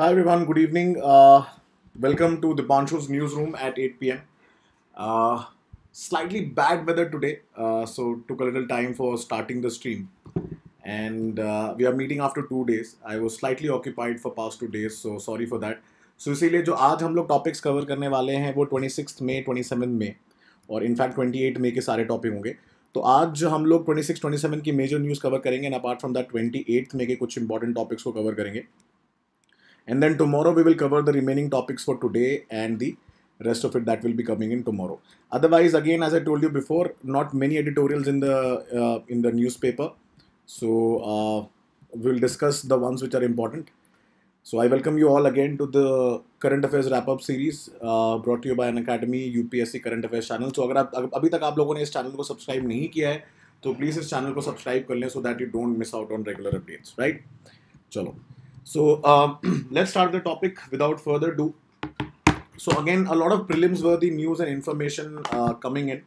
Hi everyone, good evening. Uh, welcome to the Pancho's newsroom at 8 pm. Uh, slightly bad weather today, uh, so took a little time for starting the stream. And uh, we are meeting after two days. I was slightly occupied for past two days, so sorry for that. So, इसीलिए जो आज हम लोग topics cover करने वाले हैं वो twenty six May 27th seven May और इनफैक्ट 28th एट मई के सारे टॉपिक होंगे तो आज हम लोग ट्वेंटी सिक्स ट्वेंटी सेवन की मेजर न्यूज़ कवर करेंगे and apart from that twenty May के कुछ इंपॉर्टेंट टॉपिक्स को कवर करेंगे and then tomorrow we will cover the remaining topics for today and the rest of it that will be coming in tomorrow otherwise again as i told you before not many editorials in the uh, in the newspaper so uh, we'll discuss the ones which are important so i welcome you all again to the current affairs wrap up series uh, brought to you by an academy upsc current affairs channel so agar aap abhi tak aap logon ne is channel ko subscribe nahi kiya hai please please इस channel को subscribe कर so that you don't miss out on regular updates right चलो So um, let's start the topic without further ado. So again, a lot of prelims the news and information uh, coming in.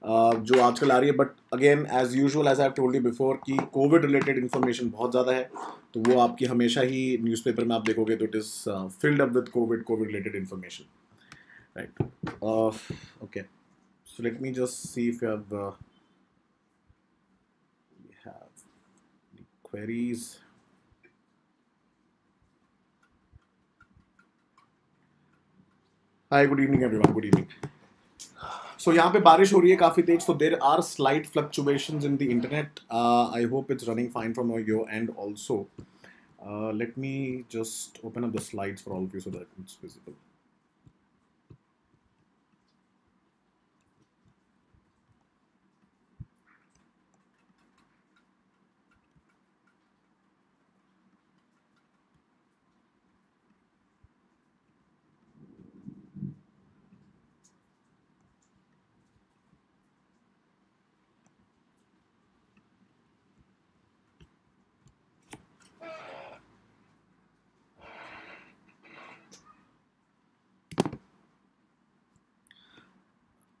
Uh, जो आजकल आ रही है but again as usual as I told you before कि Covid related information बहुत ज़्यादा है तो वो आपकी हमेशा ही न्यूज़पेपर में आप देखोगे तो it is filled up with covid covid related information right okay so let me just see if you have queries hi good evening everyone good evening so यहाँ पे बारिश हो रही है काफ़ी तेज तो there are slight fluctuation in the internet I hope it's running fine from your end also let me just open up the slides for all you so that it's visible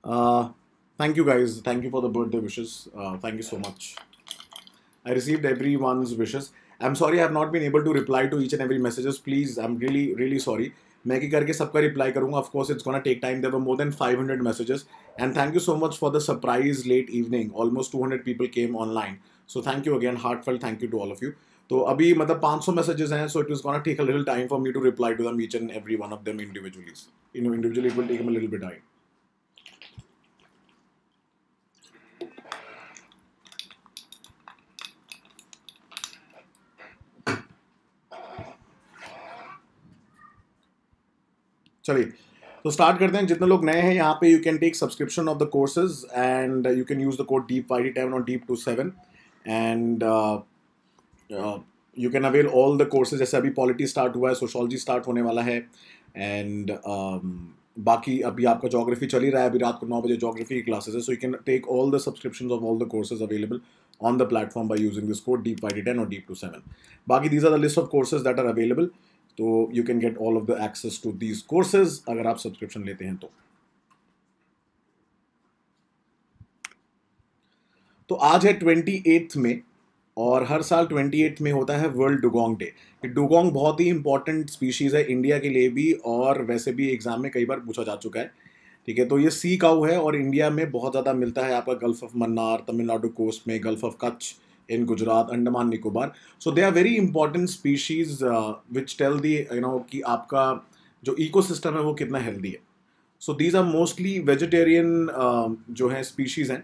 Uh, thank you guys. Thank you for the birthday wishes. Uh, thank you so much. I received everyone's wishes. I'm sorry I have not been able to reply to each and every messages. Please, I'm really, really sorry. मैं की करके सबका reply करूंगा of course it's gonna take time there were more than 500 messages and thank you so much for the surprise late evening almost 200 people came online so thank you again heartfelt thank you to all of you तो अभी मतलब 500 messages हैं so it is gonna take a little time for me to reply to them each and every one of them individually you know individually it will take a little bit time चलिए तो start करते हैं जितने लोग नए हैं यहाँ पे you can take subscription of the courses and you can use the code deep Y D ten और deep two seven and you can avail all the courses जैसे अभी पॉलिटी स्टार्ट हुआ है सोशोलॉजी स्टार्ट होने वाला है and um, बाकी अभी आपका जोग्राफी चल ही रहा है अभी रात को नौ बजे जोग्राफी की क्लासेस है so you can take all the subscription of all the courses available on the platform by using this code deep Y D ten और डीप टू सेवन बाकी these are the list of courses that are available तो you can get all of the access to these courses अगर आप subscription लेते हैं तो तो आज है ट्वेंटी एट्थ में और हर साल ट्वेंटी एट्थ में होता है वर्ल्ड डुगोंग डे डुगोंग बहुत ही इंपॉर्टेंट स्पीशीज़ है इंडिया के लिए भी और वैसे भी एग्ज़ाम में कई बार पूछा जा चुका है ठीक है तो ये सी काउ है और इंडिया में बहुत ज़्यादा मिलता है आपका gulf of Mannar Tamil Nadu coast में gulf of Kutch in Gujarat, Andaman Nicobar. So they are very important species uh, which tell the you know ki आपका jo ecosystem hai wo kitna healthy hai. So these are mostly vegetarian uh, jo hai species हैं.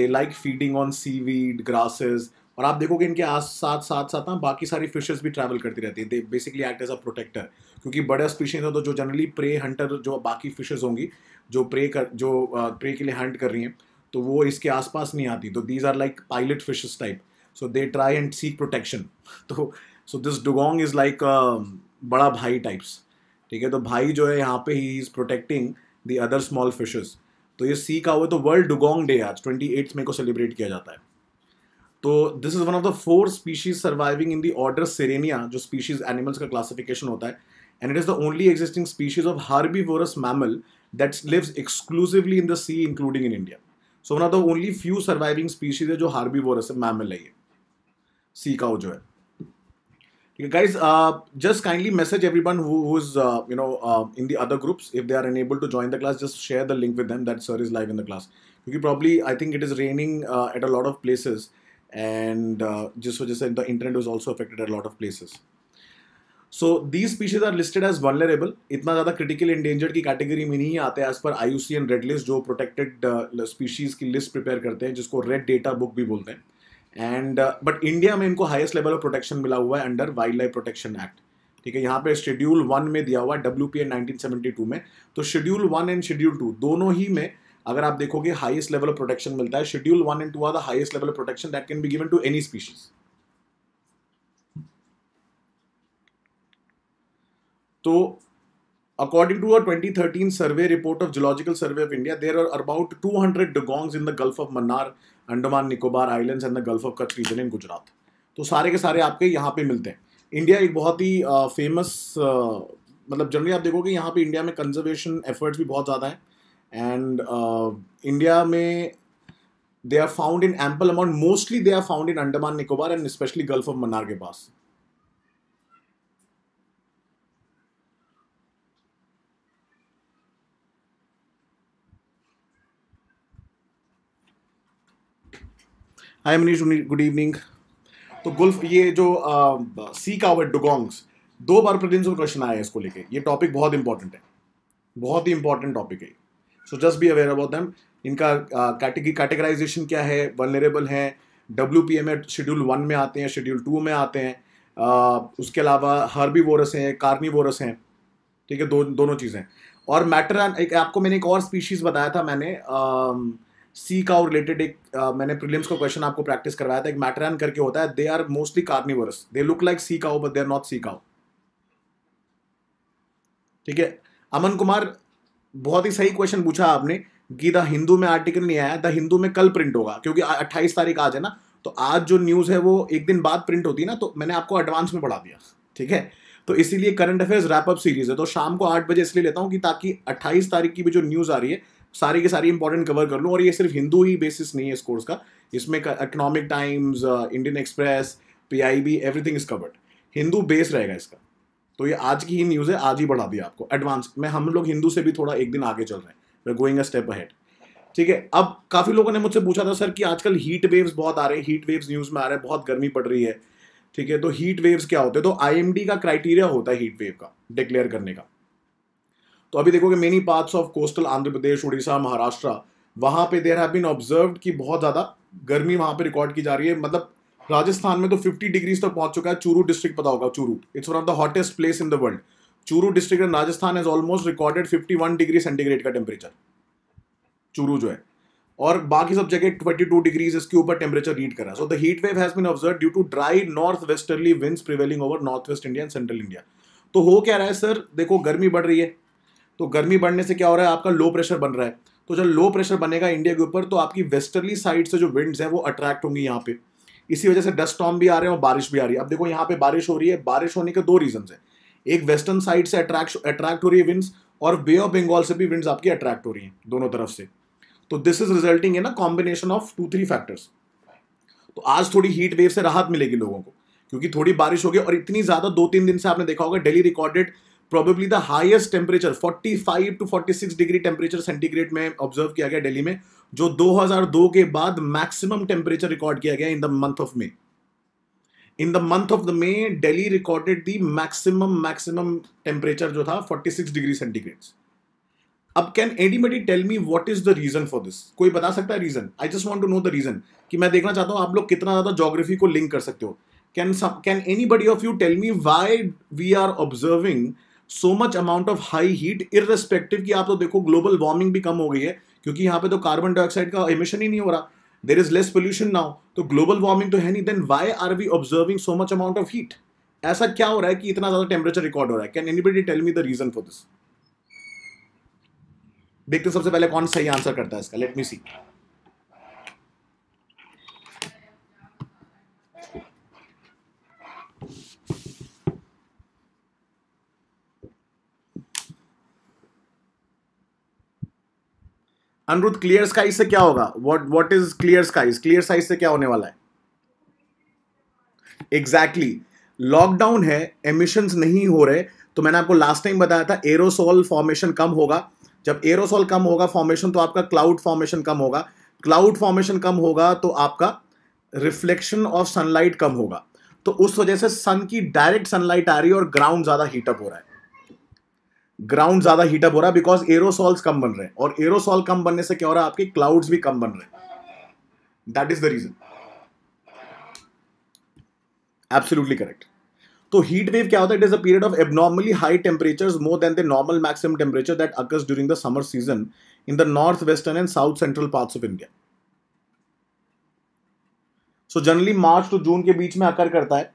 They like feeding on seaweed, grasses. और आप देखोगे इनके आस साथ साथ साथ ना बाकी सारी फिशेज भी ट्रैवल करती रहती है they basically act as a protector क्योंकि बड़े स्पीशीज है तो जो जनरली प्रे हंटर जो बाकी फिशेज होंगी जो प्रे कर जो प्रे के लिए हंट कर रही हैं तो वो इसके आसपास नहीं आती तो these are like pilot fishes type so they try and seek protection तो so this dugong is like बड़ा भाई टाइप्स ठीक है तो भाई जो है यहाँ पे he is protecting the other small fishes तो ये सी का हुआ तो वर्ल्ड डुगोंग डे आज ट्वेंटी एट्थ मे को सेलिब्रेट किया जाता है तो this is one of the four species surviving in the order Sirenia जो स्पीशीज एनिमल्स का क्लासिफिकेशन होता है and it is the only existing species of वोरस mammal that's lives exclusively in the sea including in India so one of the only few surviving species है जो Harvey vores mammal है ये sea का जो है guys just kindly message every one who's you know in the other groups if they are enable to join the class just share the link with them that sir is live in the class क्योंकि probably I think it is raining at a lot of places and जिस वजह से the internet is also affected at lot of places so these species are listed as vulnerable इतना ज़्यादा critical endangered की category में नहीं आते as पर I U C N red list जो प्रोटेक्टेड स्पीशीज uh, की लिस्ट प्रिपेयर करते हैं जिसको रेड डेटा बुक भी बोलते हैं एंड बट इंडिया में इनको हाईएस्ट लेवल ऑफ प्रोटेक्शन मिला हुआ है under wildlife protection act ठीक है यहाँ पे शेड्यूल वन में दिया हुआ है डब्ल्यू पी में तो schedule one and schedule two दोनों ही में अगर आप देखोगे हाईएस्ट लेवल ऑफ प्रोटेक्शन मिलता है schedule one and two are the highest level of protection that can be given to any species तो According to a 2013 survey report of Geological Survey of India, there are about 200 dugongs in the Gulf of Mannar, Andaman Nicobar Islands and the Gulf of Kutch region in Gujarat. तो सारे के सारे आपके यहाँ पे मिलते हैं इंडिया एक बहुत ही फेमस uh, uh, मतलब जनरली आप देखोगे यहाँ पे इंडिया में कंजर्वेशन एफर्ट्स भी बहुत ज़्यादा हैं एंड इंडिया में they are found in ample amount mostly they are found in Andaman Nicobar and specially gulf of Mannar के पास आई मनीष गुड इवनिंग तो गुल्फ ये जो सी का वर्ड डुगोंग्स दो बार प्रिलिम्स क्वेश्चन आया है इसको लेके ये टॉपिक बहुत इंपॉर्टेंट है बहुत ही इंपॉर्टेंट टॉपिक है so just be aware about them इनका कैटेगराइजेशन क्या है वनरेबल है डब्ल्यू पी में शेड्यूल वन में आते हैं शेड्यूल टू में आते हैं उसके अलावा हर्बी वोरस हैं कार्मी वोरस हैं ठीक है दो दोनों चीज़ें और मैटर एक आपको मैंने एक और स्पीशीज़ बताया था मैंने सी का रिलेटेड एक आ, मैंने प्रीलिम्स का क्वेश्चन आपको प्रैक्टिस करवाया था एक मैटरान करके होता है they are mostly carnivores they look like sea cow but they are not sea cow ठीक है अमन कुमार बहुत ही सही क्वेश्चन पूछा आपने कि द हिंदू में आर्टिकल नहीं आया द हिंदू में कल प्रिंट होगा क्योंकि 28 तारीख आज है ना तो आज जो न्यूज़ है वो एक दिन बाद प्रिंट होती है ना तो मैंने आपको एडवांस में पढ़ा दिया ठीक है तो इसीलिए करंट अफेयर्स रैपअप सीरीज है तो शाम को आठ बजे इसलिए लेता हूँ कि ताकि अट्ठाईस तारीख की भी जो न्यूज़ आ रही है सारी के सारी इंपॉर्टेंट कवर कर लूँ और ये सिर्फ हिंदू ही बेसिस नहीं है इस कोर्स का इसमें economic times Indian express P I B everything is covered Hindu base रहेगा इसका तो ये आज की ही न्यूज़ है आज ही बढ़ा दिया आपको एडवांस में हम लोग हिंदू से भी थोड़ा एक दिन आगे चल रहे हैं we going a step ahead ठीक है अब काफ़ी लोगों ने मुझसे पूछा था सर कि आजकल हीट वेव्स बहुत आ रहे हैं हीट वेव्स न्यूज़ में आ रहे हैं बहुत गर्मी पड़ रही है ठीक है तो हीट वेव्स क्या होते हैं तो आई का क्राइटेरिया होता है हीट वेव का डिक्लेयर करने का तो अभी देखोगे many parts of coastal Andhra Pradesh Orissa Maharashtra वहाँ पे देर हैव बीन ऑब्जर्व कि बहुत ज़्यादा गर्मी वहाँ पे रिकॉर्ड की जा रही है मतलब राजस्थान में तो 50 डिग्रीज तक तो पहुँच चुका है चूरू डिस्ट्रिक्ट पता होगा Churu it's one of the hottest place in the world Churu district and Rajasthan is almost recorded 51 degree centigrade का टेम्परेचर चूरू जो है और बाकी सब जगह 22 डिग्रीज इसके ऊपर टेम्परेचर रीड करा so the heat wave has been observe due to dry north westerly winds prevailing over north west India and central India तो हो क्या रहा है सर देखो गर्मी बढ़ रही है तो गर्मी बढ़ने से क्या हो रहा है आपका लो प्रेशर बन रहा है तो जब लो प्रेशर बनेगा इंडिया के ऊपर तो आपकी वेस्टर्ली साइड से जो विंड्स हैं वो अट्रैक्ट होंगी यहाँ पे इसी वजह से डस्ट टॉम भी आ रहे हैं और बारिश भी आ रही है अब देखो यहाँ पे बारिश हो रही है बारिश होने के दो रीजन है एक वेस्टर्न साइड से अट्रैक्ट अट्रैक्ट हो रही है विंड्स और बे ऑफ बंगाल से भी विंड्स आपकी अट्रैक्ट हो रही हैं दोनों तरफ से तो this is resulting in a combination of two three factors तो आज थोड़ी हीट वेव से राहत मिलेगी लोगों को क्योंकि थोड़ी बारिश होगी और इतनी ज़्यादा दो तीन दिन से आपने देखा होगा daily recorded probably the highest temperature 45 to 46 degree temperature centigrade में ऑब्जर्व किया गया दिल्ली में जो 2002 के बाद मैक्सिमम टेम्परेचर रिकॉर्ड किया गया in the month of May in the month of the May Delhi recorded the maximum maximum temperature जो था 46 डिग्री सेंटीग्रेड अब कैन एडीमेडी tell me what is the reason for this कोई बता सकता है reason I just want to know the reason कि मैं देखना चाहता हूँ आप लोग कितना ज्यादा जोग्राफी को लिंक कर सकते हो can can anybody of you tell me why we are observing so much amount of high heat irrespective कि आप तो देखो ग्लोबल वार्मिंग भी कम हो गई है क्योंकि यहाँ पे तो कार्बन डाइऑक्साइड का एमिशन ही नहीं हो रहा there is less pollution now तो ग्लोबल वार्मिंग तो है नहीं then why are we observing so much amount of heat ऐसा क्या हो रहा है कि इतना ज्यादा टेम्परेचर रिकॉर्ड हो रहा है can anybody tell me the reason for this देखते सबसे पहले कौन सही आंसर करता है इसका let me see Aniruddh clear sky से क्या होगा what what is clear skies clear sky से क्या होने वाला है एग्जैक्टली exactly. लॉकडाउन है एमिशन नहीं हो रहे तो मैंने आपको लास्ट टाइम बताया था एरोसोल फॉर्मेशन कम होगा जब एरोसोल कम होगा फॉर्मेशन तो आपका क्लाउड फॉर्मेशन कम होगा क्लाउड फॉर्मेशन कम होगा तो आपका रिफ्लेक्शन ऑफ सनलाइट कम होगा तो उस वजह से सन की डायरेक्ट सनलाइट आ रही है और ग्राउंड ज़्यादा हीटअप हो रहा है ग्राउंड ज्यादा हीटअप हो रहा है बिकॉज एरोसॉल्स कम बन रहे हैं और एरोसॉल कम बनने से क्या हो रहा है आपके क्लाउड्स भी कम बन रहे हैं that is the reason absolutely correct तो हीट वेव क्या होता है it is a period of abnormally high temperature more than the normal maximum temperature that occurs during the summer season in the north western and south central parts of India so generally March to June के बीच में अकर करता है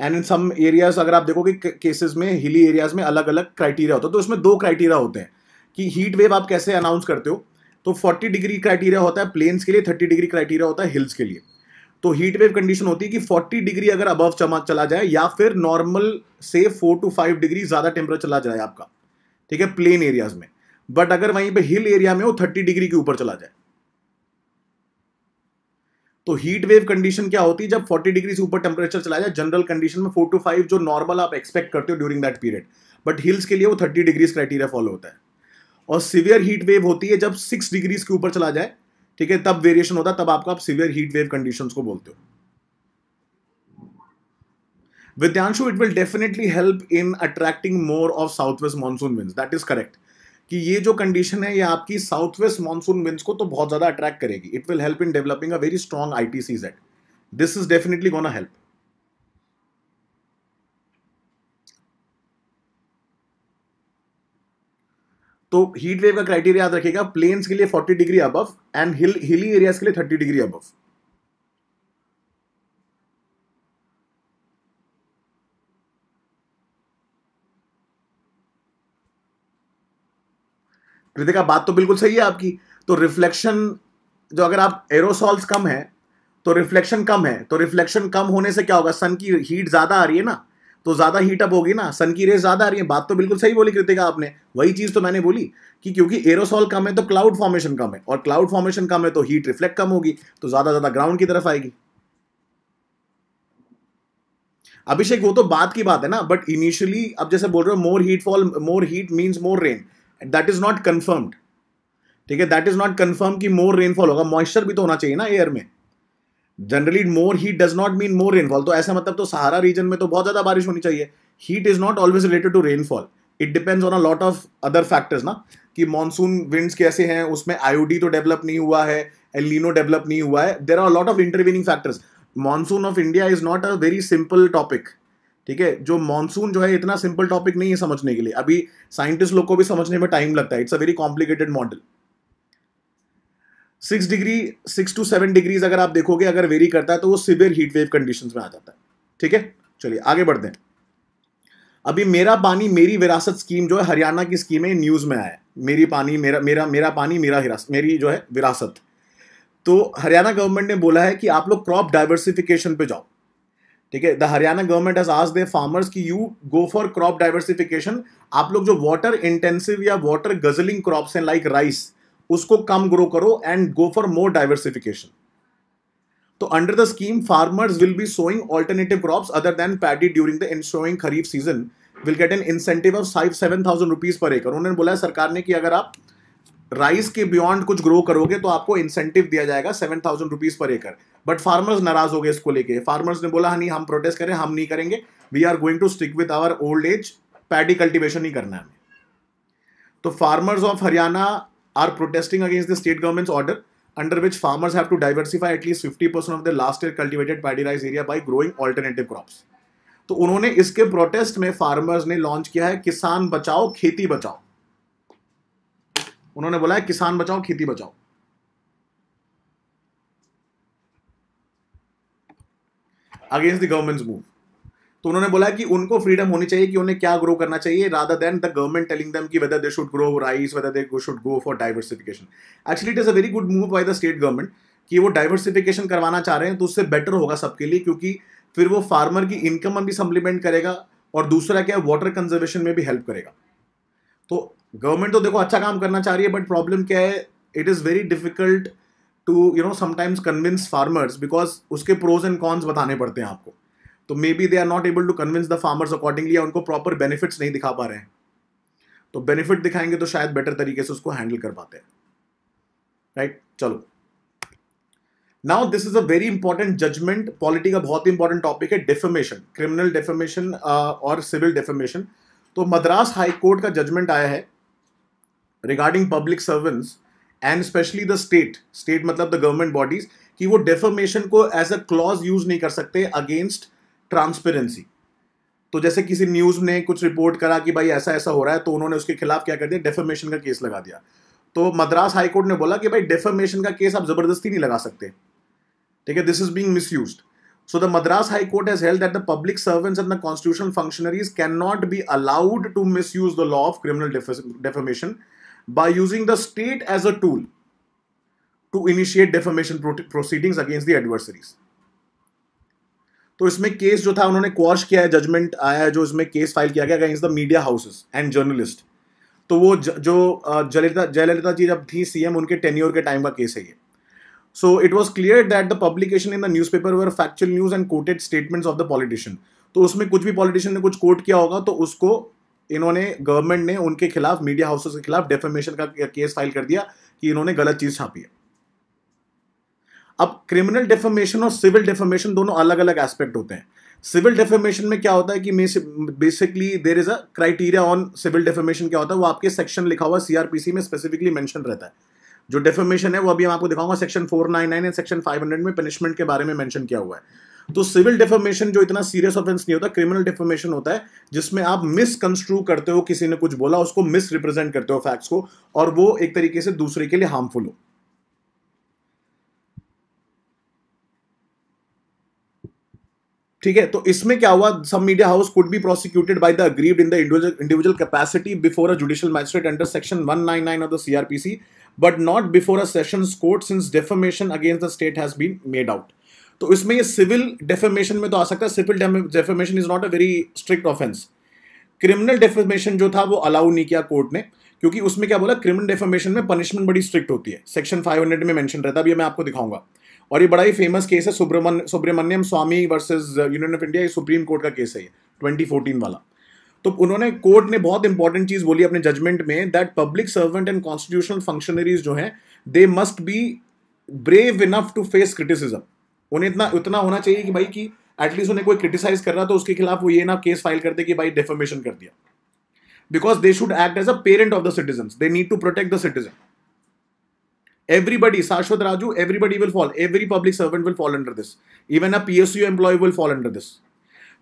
and in some areas अगर आप देखोगे cases में hilly areas में अलग अलग क्राइटेरिया होता है तो उसमें दो क्राइटेरिया होते हैं कि हीट वेव आप कैसे अनाउंस करते हो तो 40 डिग्री क्राइटेरिया होता है प्लेन्स के लिए 30 डिग्री क्राइटेरिया होता है हिल्स के लिए तो हीट वेव कंडीशन होती है कि 40 डिग्री अगर अबव चला जाए या फिर नॉर्मल से 4 टू 5 डिग्री ज़्यादा टेम्परेचर चला जाए आपका ठीक है प्लेन एरियाज में बट अगर वहीं पे हिल एरिया में वो 30 डिग्री के ऊपर चला जाए तो हीट वेव कंडीशन क्या होती है जब 40 डिग्री से ऊपर टेम्परेचर चला जाए जनरल कंडीशन में फोर टू फाइव जो नॉर्मल आप एक्सपेक्ट करते हो during that period but hills के लिए वो थर्टी डिग्रीज क्राइटेरिया फॉलो होता है और सिवियर हीट वेव होती है जब सिक्स डिग्रीज के ऊपर चला जाए ठीक है तब वेरिएशन होता है तब आपको आप सिवियर हीट वेव कंडीशन को बोलते हो Vidyanshu it will definitely help in attracting more of south west monsoon winds. That is correct कि ये जो कंडीशन है ये आपकी साउथ वेस्ट मानसून विंड्स को तो बहुत ज़्यादा अट्रैक्ट करेगी it will help in developing a very strong I T C Z this is definitely gonna help तो हीट वेव का क्राइटेरिया याद रखिएगा प्लेन्स के लिए 40 degree above and hill hilly areas के लिए 30 डिग्री अबव कृतिका बात तो बिल्कुल सही है आपकी तो रिफ्लेक्शन जो अगर आप एरोसॉल्स तो कम है तो रिफ्लेक्शन कम है तो रिफ्लेक्शन कम होने से क्या होगा सन की हीट ज़्यादा आ रही है ना तो ज़्यादा हीट अप होगी ना सन की रेस ज़्यादा आ रही है बात तो बिल्कुल सही बोली कृतिका आपने वही चीज़ तो मैंने बोली कि क्योंकि एरोसॉल कम है तो क्लाउड फॉर्मेशन कम है और क्लाउड फॉर्मेशन कम है तो हीट रिफ्लेक्ट कम होगी तो ज़्यादा ज़्यादा ग्राउंड की तरफ आएगी अभिषेक वो तो बात की बात है ना बट इनिशियली अब जैसे बोल रहे हो more heat fall more heat means more rain that is not confirmed ठीक है दैट इज नॉट कन्फर्म कि मोर रेनफॉल होगा मॉइस्चर भी तो होना चाहिए ना एयर में generally more heat does not mean more rainfall तो ऐसा मतलब तो सहारा रीजन में तो बहुत ज़्यादा बारिश होनी चाहिए heat is not always related to rainfall it depends on a lot of other factors ना कि मॉनसून विंड्स कैसे हैं उसमें आईओडी तो डेवलप नहीं हुआ है एलिनो डेवलप नहीं हुआ है there are lot of intervening factors monsoon of India is not a very simple topic ठीक है जो मानसून जो है इतना सिंपल टॉपिक नहीं है समझने के लिए अभी साइंटिस्ट लोग को भी समझने में टाइम लगता है it's a very complicated model six degree six to seven degrees अगर आप देखोगे अगर वेरी करता है तो वो सिवियर हीट वेव कंडीशन में आ जाता है ठीक है चलिए आगे बढ़ते हैं अभी मेरा पानी मेरी विरासत स्कीम जो है हरियाणा की स्कीम है न्यूज़ में आया है मेरी पानी मेरा मेरा मेरा पानी मेरा हिरासत मेरी जो है विरासत तो हरियाणा गवर्नमेंट ने बोला है कि आप लोग क्रॉप डाइवर्सिफिकेशन पे जाओ ठीक है द हरियाणा गवर्नमेंट हैज आज दे फार्मर्स की you go for crop diversification आप लोग जो वाटर इंटेंसिव या वाटर गजलिंग क्रॉप्स हैं लाइक राइस उसको कम ग्रो करो and go for more diversification तो under the scheme farmers will be sowing alternative crops other than paddy during the sowing kharif season will get an incentive of five seven thousand rupees per acre उन्होंने बोला है सरकार ने कि अगर आप rice के बियॉन्ड कुछ ग्रो करोगे तो आपको इंसेंटिव दिया जाएगा सेवन थाउजेंड रुपीज़ पर एकर बट फार्मर्स नाराज हो गए इसको लेके फार्मर्स ने बोला हाँ, नहीं हम प्रोटेस्ट करें हम नहीं करेंगे we are going to stick with our old age paddy cultivation ही करना है हमें तो farmers of Haryana are protesting against the state government's order under which farmers have to diversify at least fifty percent of the last year cultivated paddy rice area by growing alternative crops. तो उन्होंने इसके protest में farmers ने launch किया है किसान बचाओ खेती बचाओ उन्होंने बोला है किसान बचाओ खेती बचाओ अगेंस्ट द गवर्नमेंट मूव तो उन्होंने बोला कि उनको फ्रीडम होनी चाहिए कि उन्हें क्या ग्रो करना चाहिए rather than the government telling them की whether they should grow rice whether they should go for diversification actually it is a very good move by the state government कि वो डाइवर्सिफिकेशन करवाना चाह रहे हैं तो उससे बेटर होगा सबके लिए क्योंकि फिर वो फार्मर की इनकम में भी सप्लीमेंट करेगा और दूसरा क्या है वाटर कंजर्वेशन में भी हेल्प करेगा तो गवर्नमेंट तो देखो अच्छा काम करना चाह रही है बट प्रॉब्लम क्या है it is very difficult to you know sometimes convince farmers because उसके प्रोज एंड कॉन्स बताने पड़ते हैं आपको तो may be they are not able to convince the farmers accordingly या उनको प्रॉपर बेनिफिट्स नहीं दिखा पा रहे हैं तो बेनिफिट दिखाएंगे तो शायद बेटर तरीके से उसको हैंडल कर पाते हैं राइट right? चलो now this is a very important judgement polity का बहुत ही इंपॉर्टेंट टॉपिक है डेफेमेशन क्रिमिनल डेफेमेशन और सिविल डेफेमेशन तो मद्रास हाई कोर्ट का जजमेंट आया है regarding public servants and especially the state state मतलब द गवर्नमेंट बॉडीज कि वो डेफर्मेशन को एज अ क्लॉज यूज नहीं कर सकते अगेंस्ट ट्रांसपेरेंसी तो जैसे किसी न्यूज़ ने कुछ रिपोर्ट करा कि भाई ऐसा ऐसा हो रहा है तो उन्होंने उसके खिलाफ क्या कर दिया डेफर्मेशन का केस लगा दिया तो मद्रास हाईकोर्ट ने बोला कि भाई डेफर्मेशन का केस आप ज़बरदस्ती नहीं लगा सकते ठीक है this is being misuse so the Madras high court has held that the public servants and the constitution functionaries can not be allowed to misuse the law of criminal defamation by using the state as a tool to initiate defamation proceedings against the adversaries. तो इसमें case जो था उन्होंने quash किया है judgement आया है जो इसमें केस फाइल किया गया against the media houses and journalist तो वो ज, जो जयलिता जयललिता जी जब थी सीएम उनके टेन ईयर के टाइम का केस है ये so it was clear that the publication in the newspaper paper were factual news and quoted statements of the politician तो उसमें कुछ भी पॉलिटिशियन ने कुछ कोट किया होगा तो उसको इन्होंने गवर्नमेंट ने उनके खिलाफ मीडिया हाउसेस के खिलाफ डेफेमेशन का केस फाइल कर दिया कि इन्होंने गलत चीज छापी है अब क्रिमिनल डेफेमेशन और सिविल डेफेमेशन दोनों अलग अलग एस्पेक्ट होते हैं सिविल डेफेमेशन में क्या होता है कि basically there is a criteria on civil defamation क्या होता है वो आपके सेक्शन लिखा हुआ सीआरपीसी में स्पेसिफिकली मेंशन रहता है जो डेफेमेशन है वो अभी हम आपको दिखाऊंगा सेक्शन 499 एंड सेक्शन 500 में पनिशमेंट के बारे में मेंशन किया हुआ है तो सिविल डिफॉर्मेशन जो इतना सीरियस ऑफेंस नहीं होता क्रिमिनल डिफॉर्मेशन होता है जिसमें आप मिसकंस्ट्रू करते हो किसी ने कुछ बोला उसको मिस रिप्रेजेंट करते हो फैक्ट्स को और वो एक तरीके से दूसरे के लिए हार्मफुल हो ठीक है तो इसमें क्या हुआ सब media house could be prosecuted by the aggrieved in the individual capacity before a judicial magistrate under section 199 of the CrPC but not before a sessions court since defamation against the state has been made out तो इसमें ये civil defamation में तो आ सकता है civil defamation is not a very strict offence criminal defamation जो था वो अलाउ नहीं किया कोर्ट ने क्योंकि उसमें क्या बोला क्रिमिनल डेफेमेशन में पनिशमेंट बड़ी स्ट्रिक्ट होती है सेक्शन 500 में मेंशन रहता है अभी मैं आपको दिखाऊंगा और ये बड़ा ही फेमस केस है Subraman Subramaniam Swamy versus Union of India ये सुप्रीम कोर्ट का केस है ये 2014 वाला तो उन्होंने कोर्ट ने बहुत इंपॉर्टेंट चीज़ बोली अपने जजमेंट में that public servant and constitutional functionaries जो हैं they must be brave enough to face criticism उन्हें इतना इतना होना चाहिए कि भाई कि एटलीस्ट उन्हें कोई क्रिटिसाइज कर रहा तो उसके खिलाफ वो ये ना केस फाइल करते कि भाई डिफॉर्मेशन कर दिया because they should act as a parent of the citizen they need to protect the citizen everybody Shashwat Raju everybody will fall every public servant will fall under this even a P S U employee will fall under this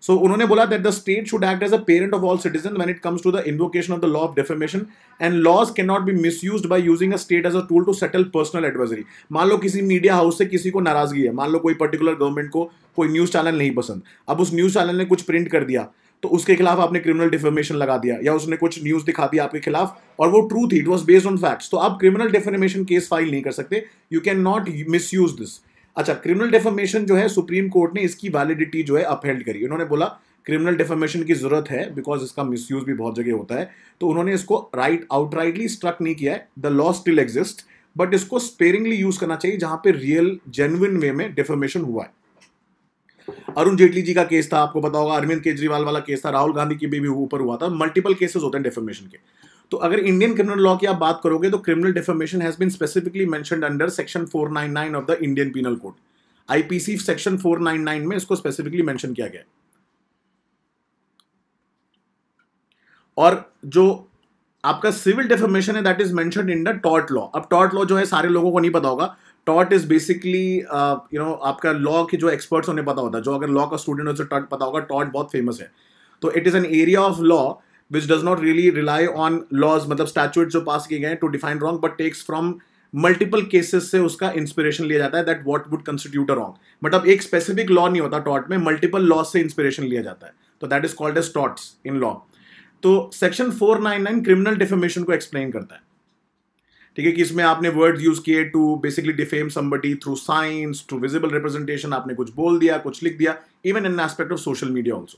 so उन्होंने बोला that the state should act as a parent of all citizen when it comes to the invocation of the law of defamation and laws can not be misuse by using a state as a tool to settle personal advisory मान लो किसी media house से किसी को नाराजगी है मान लो कोई पर्टिकुलर गवर्नमेंट को कोई न्यूज़ चैनल नहीं पसंद अब उस न्यूज़ चैनल ने कुछ प्रिंट कर दिया तो उसके खिलाफ आपने क्रिमिनल डिफेमेशन लगा दिया या उसने कुछ न्यूज दिखा दिया आपके खिलाफ और वो ट्रू थी it was based on facts तो आप क्रिमिनल डिफेमेशन केस फाइल नहीं कर सकते you can not misuse this अच्छा क्रिमिनल डेफामेशन जो है सुप्रीम कोर्ट ने इसकी वैलिडिटी जो है अपहेल्ड करी उन्होंने बोला क्रिमिनल डेफामेशन की जरूरत है बिकॉज इसका मिस भी बहुत जगह होता है तो उन्होंने इसको राइट आउटराइटली स्ट्रक नहीं किया है the law still exist but इसको स्पेरिंगली यूज करना चाहिए जहां पर रियल जेन्युन वे में डेफामेशन हुआ है अरुण जेटली जी का केस था आपको पता होगा अरविंद केजरीवाल वाला केस था राहुल गांधी के भी ऊपर हुआ था मल्टीपल केसेस होते हैं डेफेमेशन के तो अगर इंडियन क्रिमिनल लॉ की आप बात करोगे तो criminal defamation has been specifically mentioned under section 499 of the Indian penal code IPC section 499 में इसको स्पेसिफिकली मेंशन किया गया और जो आपका सिविल डिफॉर्मेशन है that is mention in the tort law अब टॉर्ट लॉ जो है सारे लोगों को नहीं पता होगा tort is basically you know आपका लॉ के जो एक्सपर्ट्स उन्हें पता होता है जो अगर लॉ का स्टूडेंट हो तो टॉर्ट पता होगा टॉर्ट बहुत फेमस है तो it is an area of law which does not really rely on laws मतलब स्टैचूट जो पास किए गए to define wrong but takes from multiple cases से उसका इंस्पिरेशन लिया जाता है that what would constitute a wrong मतलब एक स्पेसिफिक लॉ नहीं होता टॉट में मल्टीपल लॉज से इंस्पिरेशन लिया जाता है तो that is called as torts in law तो section four nine nine criminal defamation को एक्सप्लेन करता है ठीक है कि इसमें आपने वर्ड यूज किए to basically defame somebody through signs to visible representation आपने कुछ बोल दिया कुछ लिख दिया even in aspect of social media also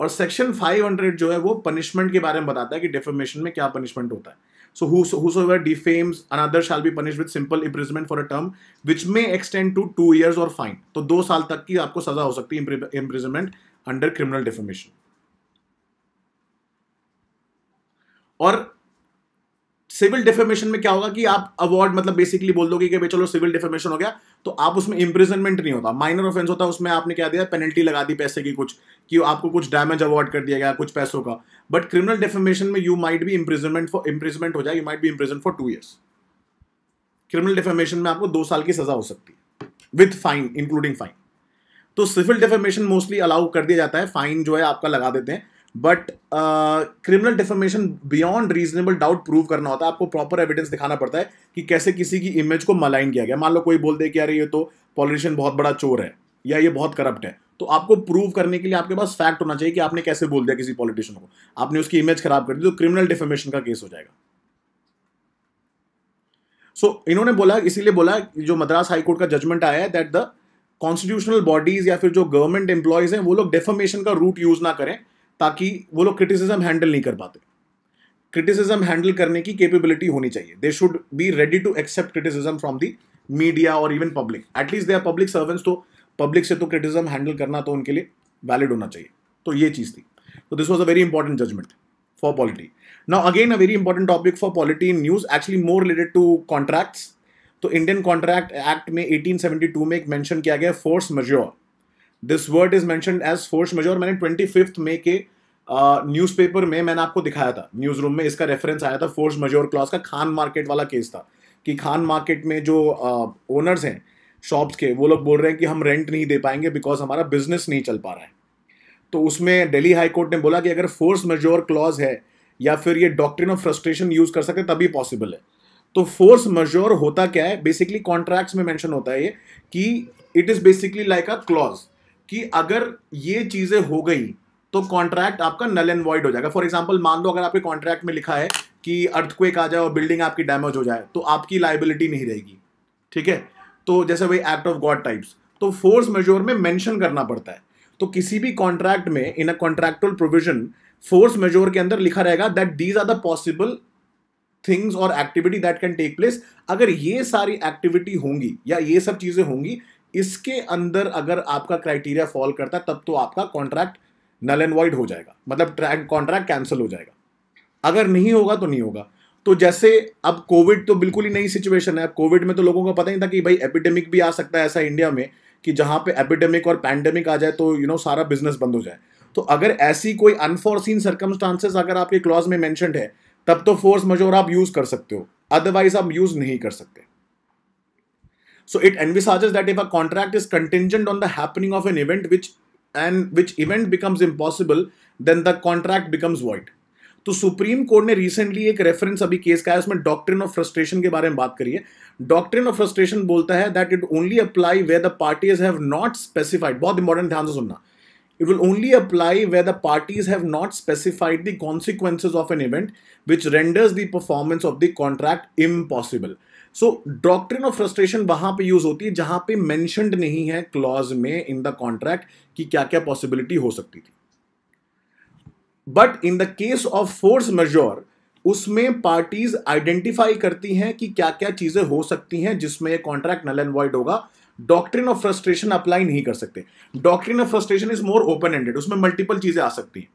और सेक्शन 500 जो है वो पनिशमेंट के बारे में बताता है कि डिफेमेशन में क्या पनिशमेंट होता है so whosoever defames another shall be punish with simple imprisonment for a term which may extend to two years और फाइन तो दो साल तक की आपको सजा हो सकती है इम्प्रिजमेंट अंडर क्रिमिनल डिफेमेशन और सिविल डिफेमेशन में क्या होगा कि आप अवार्ड मतलब बेसिकली बोल दोगे कि भाई चलो सिविल डिफेमेशन हो गया तो आप उसमें इम्प्रिजनमेंट नहीं होता माइनर ऑफेंस होता है उसमें आपने क्या दिया पेनल्टी लगा दी पैसे की कुछ कि आपको कुछ डैमेज अवार्ड कर दिया गया कुछ पैसों का बट क्रिमिनल डिफेमेशन में you might be imprisonment for imprisonment हो जाए you might be imprison for two years criminal defamation में आपको दो साल की सजा हो सकती है विथ फाइन इंक्लूडिंग फाइन तो सिविल डिफेमेशन मोस्टली अलाउ कर दिया जाता है फाइन जो है आपका लगा देते हैं but criminal defamation beyond reasonable doubt prove करना होता है आपको प्रॉपर एविडेंस दिखाना पड़ता है कि कैसे किसी की इमेज को मलाइन किया गया मान लो कोई बोल दे कि अरे ये तो पॉलिटिशियन बहुत बड़ा चोर है या ये बहुत करप्ट है तो आपको प्रूव करने के लिए आपके पास फैक्ट होना चाहिए कि आपने कैसे बोल दिया किसी पॉलिटिशियन को आपने उसकी इमेज खराब कर दी तो क्रिमिनल डिफॉर्मेशन का केस हो जाएगा सो so, इन्होंने बोला इसीलिए बोला जो मद्रास हाईकोर्ट का जजमेंट आया है दैट द कॉन्स्टिट्यूशनल बॉडीज या फिर जो गवर्नमेंट एम्प्लॉयज हैं वो लोग डेफामेशन का रूट यूज ना करें ताकि वो लोग क्रिटिसिज्म हैंडल नहीं कर पाते क्रिटिसिज्म हैंडल करने की कैपेबिलिटी होनी चाहिए they should be ready to accept criticism from the media और even public at least they are public servants तो पब्लिक से तो क्रिटिसिज्म हैंडल करना तो उनके लिए वैलिड होना चाहिए तो ये चीज़ थी तो this was a very important judgement for polity now again a very important topic for polity in news actually more related to contracts तो इंडियन कॉन्ट्रैक्ट एक्ट में 1872 में एक मेंशन किया गया force majeure this word is mention as force majeure मैंने twenty fifth May के newspaper में मैंने आपको दिखाया था न्यूज़ रूम में इसका रेफरेंस आया था फोर्स मेजोर क्लॉज का खान मार्केट वाला केस था कि खान मार्केट में जो ओनर्स हैं शॉप्स के वो लोग बोल रहे हैं कि हम रेंट नहीं दे पाएंगे बिकॉज हमारा बिजनेस नहीं चल पा रहा है तो उसमें डेली हाई कोर्ट ने बोला कि अगर फोर्स मेजोर क्लॉज है या फिर ये डॉक्ट्रिन ऑफ फ्रस्ट्रेशन यूज़ कर सकते तभी पॉसिबल है तो फोर्स मेजोर होता क्या है बेसिकली कॉन्ट्रैक्ट्स में मेंशन होता है ये कि it is basically like a clause कि अगर ये चीज़ें हो गई तो कॉन्ट्रैक्ट आपका नल एंड वॉइड हो जाएगा फॉर एग्जाम्पल मान लो अगर आपके कॉन्ट्रैक्ट में लिखा है कि अर्थक्वेक आ जाए और बिल्डिंग आपकी डैमेज हो जाए तो आपकी लाइबिलिटी नहीं रहेगी ठीक है तो जैसे वही एक्ट ऑफ गॉड टाइप्स तो फोर्स मेजोर में मैंशन करना पड़ता है तो किसी भी कॉन्ट्रैक्ट में in a contractual provision force majeure के अंदर लिखा रहेगा that these are the possible things और activity that can take place अगर ये सारी एक्टिविटी होंगी या ये सब चीज़ें होंगी इसके अंदर अगर आपका क्राइटेरिया फॉल करता है तब तो आपका कॉन्ट्रैक्ट नल एंड वाइड हो जाएगा मतलब कॉन्ट्रैक्ट कैंसिल हो जाएगा अगर नहीं होगा तो नहीं होगा तो जैसे अब कोविड तो बिल्कुल ही नई सिचुएशन है कोविड में तो लोगों को पता ही था कि भाई एपिडेमिक भी आ सकता है ऐसा इंडिया में कि जहाँ पे एपिडेमिक और पैंडेमिक आ जाए तो यू you नो know, सारा बिजनेस बंद हो जाए तो अगर ऐसी कोई अनफॉर्सीन सर्कमस्टांसेस अगर आपके क्लॉज में मैंशनड है तब तो फोर्स मजोर आप यूज़ कर सकते हो अदरवाइज आप यूज़ नहीं कर सकते So it envisages that if a contract is contingent on the happening of an event which and which event becomes impossible, then the contract becomes void. तो Supreme Court ने recently एक reference अभी case का है उसमें doctrine of frustration के बारे में बात करी है डॉक्ट्रिन ऑफ फ्रस्ट्रेशन बोलता है that it only apply where the parties have not specified बहुत It will only apply where the parties have not specified the consequences of an event which renders the performance of the contract impossible. So doctrine of frustration वहां पे use होती है जहां पे mentioned नहीं है clause में इन द कॉन्ट्रैक्ट कि क्या क्या पॉसिबिलिटी हो सकती थी but in the case of force majeure उसमें पार्टीज आइडेंटिफाई करती हैं कि क्या क्या चीजें हो सकती हैं जिसमें ये कॉन्ट्रैक्ट नल एंड वॉइड होगा डॉक्ट्रिन ऑफ फ्रस्ट्रेशन अप्लाई नहीं कर सकते doctrine of frustration is more open ended उसमें मल्टीपल चीजें आ सकती हैं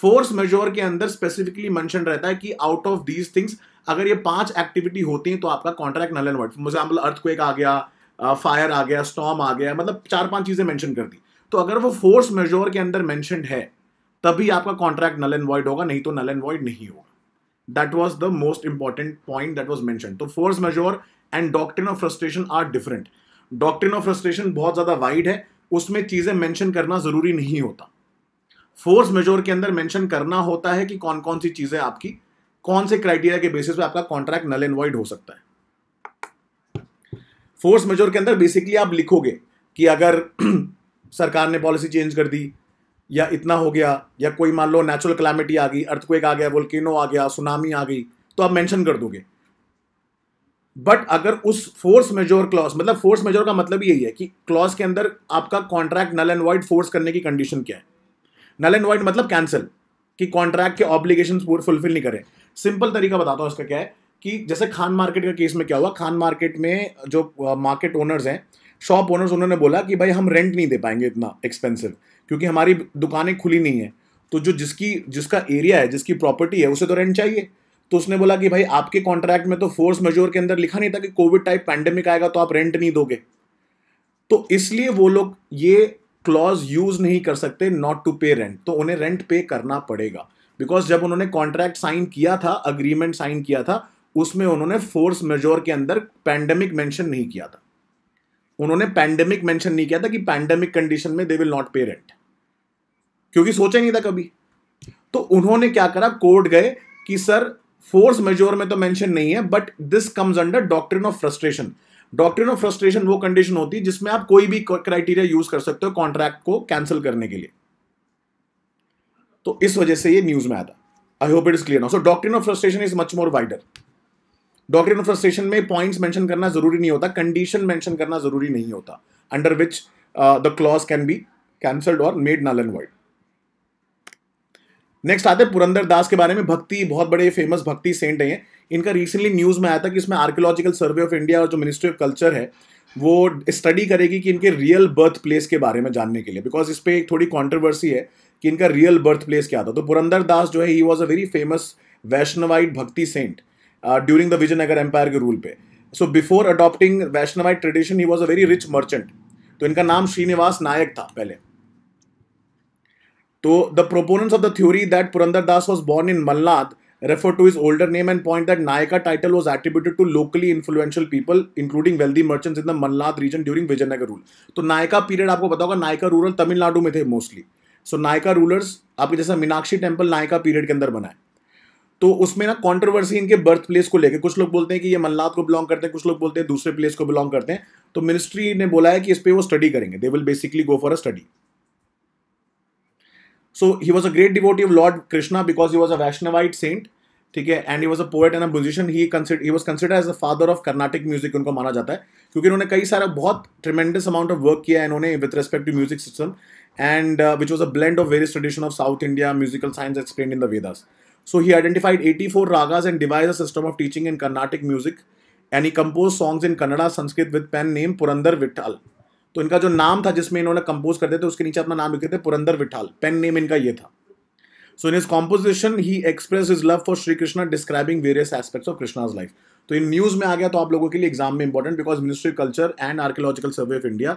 फोर्स मेजोर के अंदर स्पेसिफिकली मेंशन रहता है कि आउट ऑफ दीज थिंग्स अगर ये पांच एक्टिविटी होती हैं तो आपका contract null and void for example earthquake आ गया फायर uh, आ गया स्टॉम आ गया मतलब चार पांच चीज़ें मैंशन कर दी तो अगर वो फोर्स मेजोर के अंदर मैंशनड है तभी आपका कॉन्ट्रैक्ट नल एंड वॉइड होगा नहीं तो नल एंड वॉइड नहीं होगा that was the most important point that was mention तो force majeure and doctrine of frustration are different doctrine of frustration बहुत ज़्यादा वाइड है उसमें चीज़ें मैंशन करना ज़रूरी नहीं होता फोर्स मेजोर के अंदर मेंशन करना होता है कि कौन कौन सी चीजें आपकी कौन से क्राइटेरिया के बेसिस पे आपका कॉन्ट्रैक्ट नल एंड हो सकता है फोर्स मेजोर के अंदर बेसिकली आप लिखोगे कि अगर सरकार ने पॉलिसी चेंज कर दी या इतना हो गया या कोई मान लो नेचुरल क्लामिटी आ गई अर्थक्वेक आ गया वोल्केनो आ गया सुनामी आ गई तो आप मेंशन कर दोगे बट अगर उस फोर्स मेजोर क्लॉज मतलब फोर्स मेजोर का मतलब यही है कि क्लॉज के अंदर आपका contract null and void force करने की कंडीशन क्या है नल एंड वाइट मतलब कैंसिल कि कॉन्ट्रैक्ट के ऑब्लिगेशन पूरे फुलफिल नहीं करें सिंपल तरीका बताता हूँ इसका क्या है कि जैसे खान मार्केट का केस में क्या हुआ खान मार्केट में जो मार्केट ओनर्स हैं शॉप ओनर्स उन्होंने बोला कि भाई हम रेंट नहीं दे पाएंगे इतना एक्सपेंसिव क्योंकि हमारी दुकानें खुली नहीं है तो जो जिसकी जिसका एरिया है जिसकी प्रॉपर्टी है उसे तो रेंट चाहिए तो उसने बोला कि भाई आपके कॉन्ट्रैक्ट में तो फोर्स मेजोर के अंदर लिखा नहीं था कि कोविड टाइप पैंडेमिक आएगा तो आप रेंट नहीं दोगे तो इसलिए वो लोग ये क्लॉज यूज नहीं कर सकते नॉट टू पे रेंट तो उन्हें रेंट पे करना पड़ेगा बिकॉज जब उन्होंने कॉन्ट्रैक्ट साइन किया था अग्रीमेंट साइन किया था उसमें उन्होंने फोर्स मेजोर के अंदर पैंडेमिक मेंशन नहीं किया था उन्होंने पैंडेमिक मेंशन नहीं किया था कि पैंडेमिक कंडीशन में they will not pay rent क्योंकि सोचा नहीं था कभी तो उन्होंने क्या करा कोर्ट गए कि सर फोर्स मेजोर में तो मेंशन नहीं है but this comes under doctrine of frustration doctrine of frustration वो कंडीशन होती है जिसमें आप कोई भी क्राइटेरिया यूज कर सकते हो कॉन्ट्रैक्ट को कैंसिल करने के लिए तो इस वजह से ये न्यूज में आता I hope it is clear now so doctrine of frustration is much more wider doctrine of frustration में पॉइंट्स मेंशन करना जरूरी नहीं होता कंडीशन मेंशन करना जरूरी नहीं होता under which the clause can be cancelled और made null and void next आते हैं पुरंदर दास के बारे में भक्ति बहुत बड़े फेमस भक्ति सेंट हैं इनका रिसेंटली न्यूज़ में आया था कि इसमें आर्कियोलॉजिकल सर्वे ऑफ इंडिया और जो मिनिस्ट्री ऑफ कल्चर है वो स्टडी करेगी कि इनके रियल बर्थ प्लेस के बारे में जानने के लिए बिकॉज इस पर एक थोड़ी कॉन्ट्रोवर्सी है कि इनका रियल बर्थ प्लेस क्या था तो पुरंदर दास जो है he was a very famous Vaishnavite bhakti saint during the Vijayanagara empire के रूल पे so before adopting Vaishnavite tradition he was a very rich merchant तो इनका नाम श्रीनिवास नायक था पहले तो the proponent of the theory that Purandara Dasa was born in Malnad refer to his older name and point that Nayaka title was attributed to locally influential people including wealthy merchants in the Malnad region during Vijayanagara rule तो Nayaka period आपको बताओ Nykaa rural Tamil Nadu में थे mostly so so, Nayaka rulers आपके जैसा Meenakshi temple Nykaa period के अंदर बनाए तो उसमें ना कॉन्ट्रोवर्सी इनके बर्थ प्लेस को लेकर कुछ लोग बोलते हैं कि ये मल्लाद को बिलोंग करते हैं कुछ लोग बोलते हैं दूसरे प्लेस को बिलोंग करते हैं तो मिनिस्ट्री ने बोला है कि इस पर वो स्टडी करेंगे they will basically go for a study so he was a great devotee of lord Krishna because he was a Vaishnavite saint ठीक है and he was a poet and a musician he he was consider as a father of Carnatic music उनको माना जाता है क्योंकि उन्होंने कई सारा बहुत ट्रिमेंडस अमाउंट ऑफ वर्क किया है इन्होंने with respect to music system and which was a blend of various tradition of south India musical science explain in the Vedas so he identified eighty four ragas and devise a system of teaching in Carnatic music and he compose songs in Kannada Sanskrit with pen name Purandara Vittala तो इनका जो नाम था जिसमें इन्होंने compose करते थे उसके नीचे अपना नाम लिखते थे पुरंदर विठाल पेन नेम इनका ये था so in his composition he express his love for Shri Krishna describing various aspects of Krishna's life तो इन न्यूज में आ गया तो आप लोगों के लिए एग्जाम में important because ministry of culture and archaeological survey of India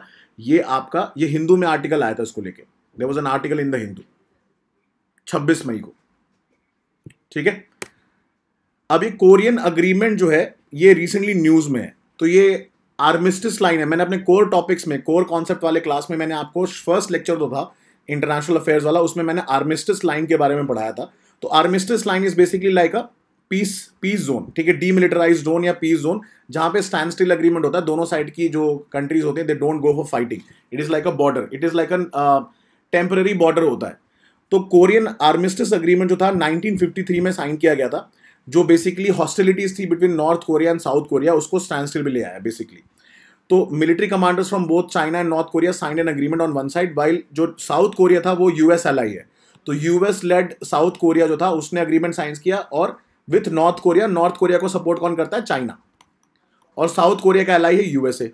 ये आपका ये हिंदू में आर्टिकल आया था इसको लेके there was an article in the Hindu 26 मई को ठीक है अभी कोरियन अग्रीमेंट जो है ये रिसेंटली न्यूज में है तो ये आर्मिस्टिस लाइन है मैंने अपने कोर टॉपिक्स में कोर कॉन्सेप्ट वाले क्लास में मैंने आपको फर्स्ट लेक्चर दो था इंटरनेशनल अफेयर्स वाला उसमें मैंने आर्मिस्टिस लाइन के बारे में पढ़ाया था तो armistice line is basically like a peace peace zone ठीक है डीमिलिटराइज जोन या पीस जोन जहां पे स्टैंड स्टिल अग्रीमेंट होता है दोनों साइड की जो कंट्रीज होते हैं they don't go for fighting it is like a border it is like a temporary border होता है तो कोरियन आर्मिस्टिस अग्रीमेंट जो था 1953 में साइन किया गया था जो बेसिकली हॉस्टिलिटीज़ थी between north Korea and south Korea उसको स्टैंड स्टिल भी ले आया बेसिकली तो military commanders from both China and north Korea sign an agreement on one side while जो साउथ कोरिया था वो यूएस एल है तो यूएस लेड साउथ कोरिया जो था उसने अग्रीमेंट साइंस किया और with north Korea north Korea को सपोर्ट कौन करता है चाइना और साउथ कोरिया का एल है यूएसए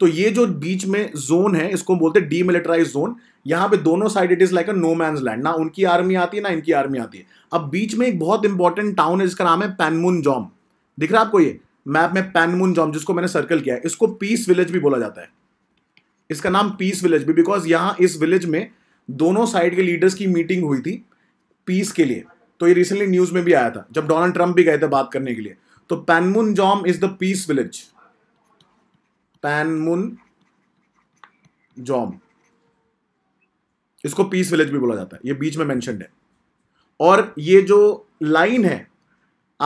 तो ये जो बीच में जोन है इसको बोलते हैं डीमिलिटराइज जोन यहाँ पे दोनों side it is like a no man's land ना उनकी आर्मी आती है ना इनकी आर्मी आती है अब बीच में एक बहुत इंपॉर्टेंट टाउन है जिसका नाम है पैनमुन जॉम दिख रहा है आपको ये मैप में पैनमुन जॉम जिसको मैंने सर्कल किया है इसको पीस विलेज भी बोला जाता है इसका नाम पीस विलेज भी बिकॉज यहां इस विलेज में दोनों साइड के लीडर्स की मीटिंग हुई थी पीस के लिए तो ये रिसेंटली न्यूज़ में भी आया था जब डोनाल्ड ट्रंप भी गए थे बात करने के लिए तो Panmunjom is the peace village Panmunjom इसको पीस विलेज भी बोला जाता है ये बीच में मैंशन है और ये जो लाइन है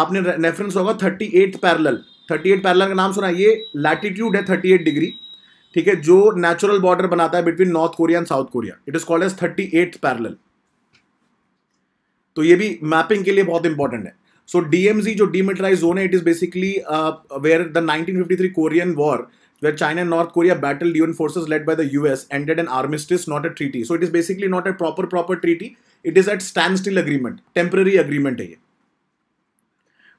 आपने रेफरेंस होगा thirty eight parallel thirty eight parallel का नाम सुना ये लैटिट्यूड है थर्टी एट डिग्री ठीक है जो नेचुरल बॉर्डर बनाता है between north Korea and south Korea it is called as thirty eight parallel तो ये भी मैपिंग के लिए बहुत इंपॉर्टेंट है सो so, डीएमजी जो डीमिटराइज जोन है it is basically where the 1953 Korean war where China and North Korea battled UN forces led by the US, ended an armistice, not a treaty. So it is basically not a proper proper treaty. It is at standstill agreement, temporary agreement है ये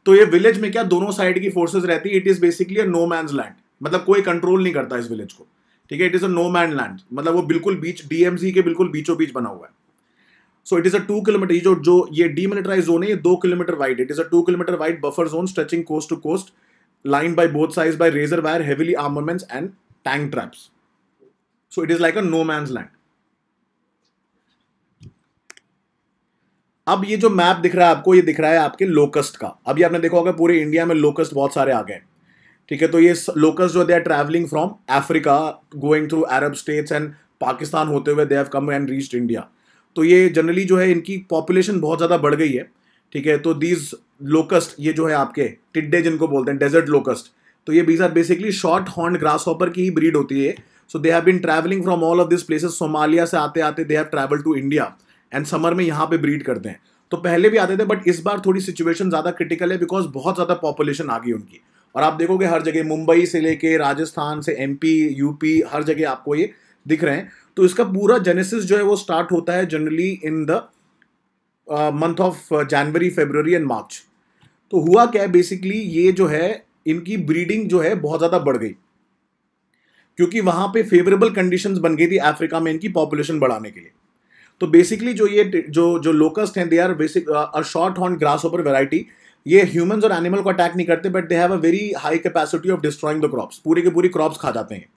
तो ये village में क्या दोनों side की forces रहती है it is basically a no man's land मतलब कोई कंट्रोल नहीं करता इस विलेज को ठीक है it is a no man land मतलब वो बिल्कुल बीच डीएमसी के बिल्कुल बीचों बीच बना हुआ है so it is a two kilometre ये जो जो ये डीमिलिटराइज जोन है ये दो kilometre wide it is a two kilometre wide buffer zone stretching coast to coast lined by both sides by razor wire, heavily armaments, and tank traps. So it is like a no man's land. अब ये जो map दिख रहा है आपको ये दिख रहा है आपके लोकस्ट का अभी आपने देखा होगा पूरे इंडिया में लोकस्ट बहुत सारे आ गए ठीक है तो ये लोकस्ट जो they are travelling from Africa going through Arab states and Pakistan होते हुए they have come and reached India तो ये जनरली जो है इनकी पॉपुलेशन बहुत ज़्यादा बढ़ गई है ठीक है तो दीज लोकस्ट ये जो है आपके टिड्डे जिनको बोलते हैं डेजर्ट लोकस्ट तो ये these are basically short horn grasshopper की ही ब्रीड होती है so they have been travelling from all of this places Somalia से आते आते they have travel to India and summer में यहाँ पे ब्रीड करते हैं तो पहले भी आते थे बट इस बार थोड़ी सिचुएशन ज़्यादा क्रिटिकल है बिकॉज बहुत ज़्यादा पॉपुलेशन आ गई उनकी और आप देखोगे हर जगह मुंबई से लेके राजस्थान से एम यूपी हर जगह आपको ये दिख रहे हैं तो इसका पूरा जेनेसिस जो है वो स्टार्ट होता है generally in the month of January February and March तो हुआ क्या है बेसिकली ये जो है इनकी ब्रीडिंग जो है बहुत ज़्यादा बढ़ गई क्योंकि वहाँ पे फेवरेबल कंडीशंस बन गई थी अफ्रीका में इनकी पॉपुलेशन बढ़ाने के लिए तो बेसिकली जो ये जो जो लोकस्ट हैं they are basic a short horn grasshopper variety ये ह्यूमन्स और एनिमल को अटैक नहीं करते but they have a very high capacity of destroying the crops पूरे के पूरी क्रॉप्स खा जाते हैं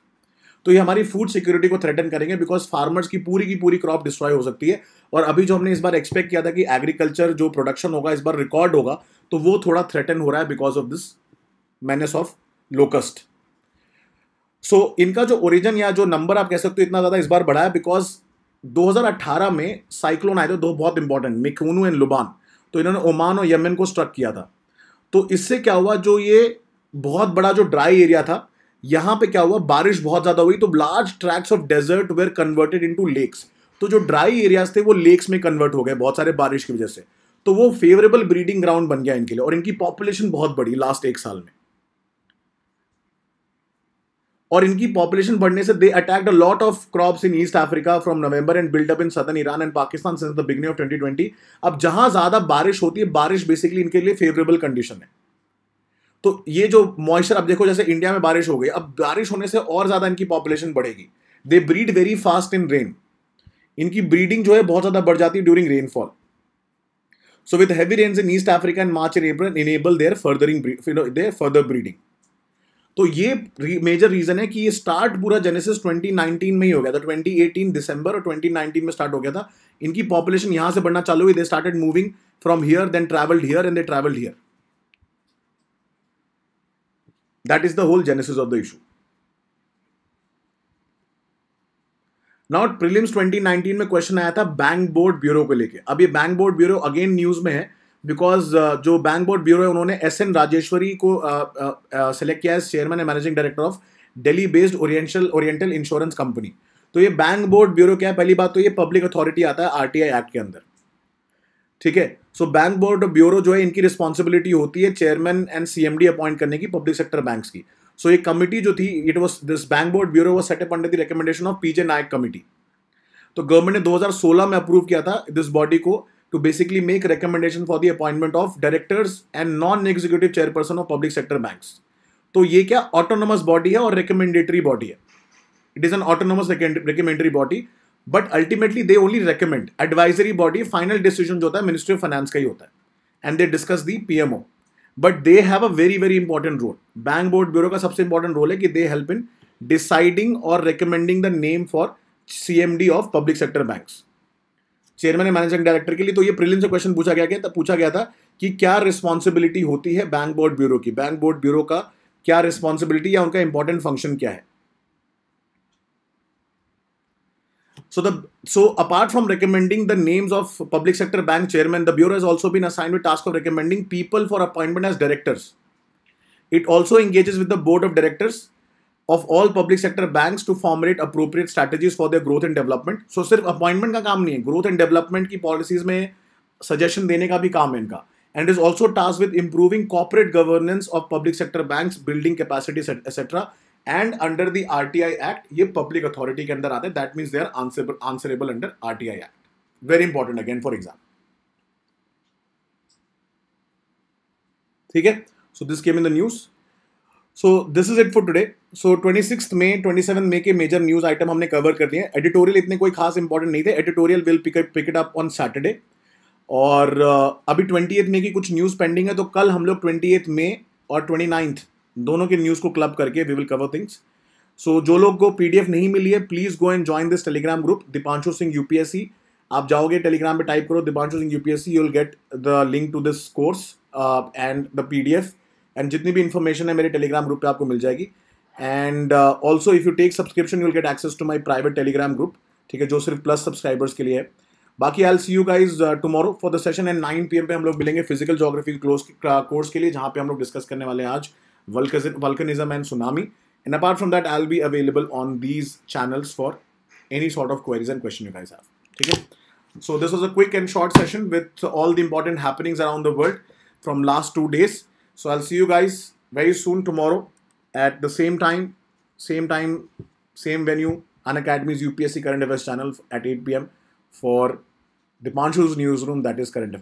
तो ये हमारी फूड सिक्योरिटी को थ्रेटन करेंगे बिकॉज फार्मर्स की पूरी की पूरी क्रॉप डिस्ट्रॉय हो सकती है और अभी जो हमने इस बार एक्सपेक्ट किया था कि एग्रीकल्चर जो प्रोडक्शन होगा इस बार रिकॉर्ड होगा तो वो थोड़ा थ्रेटन हो रहा है because of this menace of locust so इनका जो ओरिजिन या जो नंबर आप कह सकते हो इतना ज़्यादा इस बार बढ़ा है बिकॉज 2018 में साइक्लोन आए थे दो बहुत इंपॉर्टेंट मिकूनू एंड लुबान तो इन्होंने ओमान और यमन को स्ट्रक किया था तो इससे क्या हुआ जो ये बहुत बड़ा जो ड्राई एरिया था यहाँ पे क्या हुआ बारिश बहुत ज़्यादा हुई तो large tracts of desert were converted to lakes तो जो ड्राई एरियाज थे वो लेक्स में कन्वर्ट हो गए बहुत सारे बारिश की वजह से तो वो फेवरेबल ब्रीडिंग ग्राउंड बन गया इनके लिए और इनकी पॉपुलेशन बहुत बढ़ी लास्ट एक साल में और इनकी पॉपुलेशन बढ़ने से they attacked a lot of crops in east Africa from November and build up in southern Iran and Pakistan since the beginning of 2020 अब जहां ज्यादा बारिश होती है बारिश बेसिकली इनके लिए फेवरेबल कंडीशन है तो ये जो मॉइस्चर अब देखो जैसे इंडिया में बारिश हो गई अब बारिश होने से और ज्यादा इनकी पॉपुलेशन बढ़ेगी they breed very fast in rain इनकी ब्रीडिंग जो है बहुत ज़्यादा बढ़ जाती है during rainfall so with heavy rains in east Africa and March and enable their furthering their further breeding तो ये मेजर रीजन है कि ये स्टार्ट पूरा जेनेसिस 2019 में ही हो गया था 2018 दिसंबर और 2019 में स्टार्ट हो गया था इनकी पॉपुलेशन यहां से बढ़ना चालू हुई they started moving from here then travelled here and they travelled here that is the whole genesis of the issue now prelims 2019 में क्वेश्चन आया था बैंक बोर्ड ब्यूरो को लेके अब ये bank board bureau again news में है because uh, जो बैंक बोर्ड ब्यूरो है उन्होंने एस एन राजेश्वरी को सेलेक्ट uh, uh, uh, किया है chairman and managing director of Delhi based oriental oriental insurance company तो ये बैंक बोर्ड ब्यूरो क्या है पहली बात तो ये पब्लिक अथॉरिटी आता है आरटीआई एक्ट के अंदर ठीक है सो बैंक बोर्ड ब्यूरो जो है इनकी रिस्पॉन्सिबिलिटी होती है चेयरमैन एंड सीएमडी अपॉइंट करने की पब्लिक सेक्टर बैंक्स की सो ये कमिटी जो थी it was this bank board bureau was set up under the recommendation of PJ Nayak committee तो गवर्नमेंट ने 2016 में अप्रूव किया था दिस बॉडी को to basically make recommendation for the appointment of directors and non executive chairperson of public sector bank तो ये क्या autonomous body है और रिकमेंडेटरी बॉडी है it is an autonomous recommendatory body but ultimately they only recommend advisory body final decision जो होता है ministry of finance का ही होता है and they discuss the PMO but they have a very very important role bank board bureau का सबसे important role है कि दे हेल्प इन डिसाइडिंग और recommending the name for C M D of public sector bank chairman and managing director के लिए तो ये prelim से क्वेश्चन पूछा गया था पूछा गया था कि क्या रिस्पॉन्सिबिलिटी होती है बैंक बोर्ड ब्यूरो की बैंक बोर्ड ब्यूरो का क्या रिस्पॉन्सिबिलिटी या उनका इंपॉर्टेंट फंक्शन क्या है So the so apart from recommending the names of public sector bank chairman, the bureau has also been assigned with task of recommending people for appointment as directors. It also engages with the board of directors of all public sector banks to formulate appropriate strategies for their growth and development. So सिर्फ appointment का काम नहीं है growth and development की policies में suggestion देने का भी काम इनका and is also tasked with improving corporate governance of public sector banks, building capacities, etc. And under the R T I act ये पब्लिक अथॉरिटी के अंदर आते हैं that means they are answerable under R T I act very important again for example ठीक है so this came in the news so this is it for today so twenty six May twenty seven May के major news item हमने cover कर दिए editorial इतने कोई खास important नहीं थे editorial will pick pick it up on Saturday और uh, अभी ट्वेंटी एथ मे की कुछ न्यूज़ पेंडिंग है तो कल हम लोग ट्वेंटी एथ मे और ट्वेंटी नाइन्थ दोनों के न्यूज़ को क्लब करके we will cover things so जो लोग को पी नहीं मिली है please go and join this Telegram group Dipanshu Singh you आप जाओगे टेलीग्राम पे टाइप करो Dipanshu Singh UPSC you will get the link to this course and the P D and जितनी भी इन्फॉर्मेशन है मेरे टेलीग्राम ग्रुप पे आपको मिल जाएगी and also if you take subscription you'll get access to my private Telegram group ठीक है जो सिर्फ प्लस सब्सक्राइबर्स के लिए है बाकी I see you guys tomorrow for the session and nine P M पे हम लोग मिलेंगे फिजिकल जोग्राफी क्लोज कोर्स के लिए जहाँ पे हम लोग डिस्कस करने वाले हैं आज Vulcanism and Tsunami. And apart from that, I'll be available on these channels for any sort of queries and question you guys have. Okay. So this was a quick and short session with all the important happenings around the world from last two days. So I'll see you guys very soon tomorrow at the same time, same time, same venue, Unacademy's UPSC Current Affairs channel at 8 p.m. for the Dipanshu's newsroom that is Current Affairs.